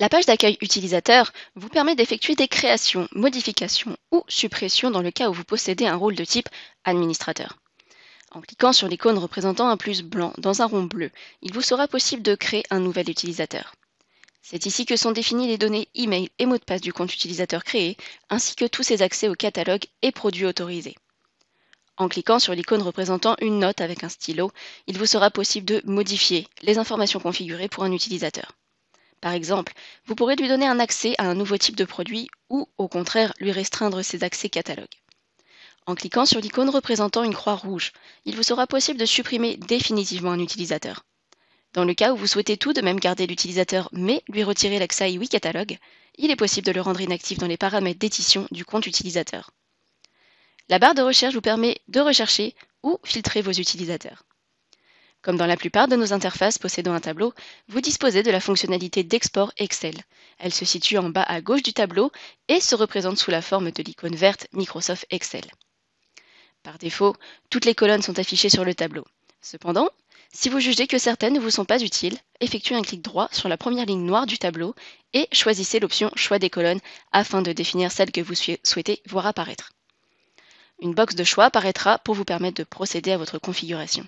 La page d'accueil utilisateur vous permet d'effectuer des créations, modifications ou suppressions dans le cas où vous possédez un rôle de type administrateur. En cliquant sur l'icône représentant un plus blanc dans un rond bleu, il vous sera possible de créer un nouvel utilisateur. C'est ici que sont définies les données email et mot de passe du compte utilisateur créé, ainsi que tous ses accès au catalogue et produits autorisés. En cliquant sur l'icône représentant une note avec un stylo, il vous sera possible de modifier les informations configurées pour un utilisateur. Par exemple, vous pourrez lui donner un accès à un nouveau type de produit ou, au contraire, lui restreindre ses accès catalogue. En cliquant sur l'icône représentant une croix rouge, il vous sera possible de supprimer définitivement un utilisateur. Dans le cas où vous souhaitez tout de même garder l'utilisateur mais lui retirer l'accès à iWi Catalogue, il est possible de le rendre inactif dans les paramètres d'édition du compte utilisateur. La barre de recherche vous permet de rechercher ou filtrer vos utilisateurs. Comme dans la plupart de nos interfaces possédant un tableau, vous disposez de la fonctionnalité d'export Excel. Elle se situe en bas à gauche du tableau et se représente sous la forme de l'icône verte Microsoft Excel. Par défaut, toutes les colonnes sont affichées sur le tableau. Cependant, si vous jugez que certaines ne vous sont pas utiles, effectuez un clic droit sur la première ligne noire du tableau et choisissez l'option Choix des colonnes afin de définir celle que vous souhaitez voir apparaître. Une box de choix apparaîtra pour vous permettre de procéder à votre configuration.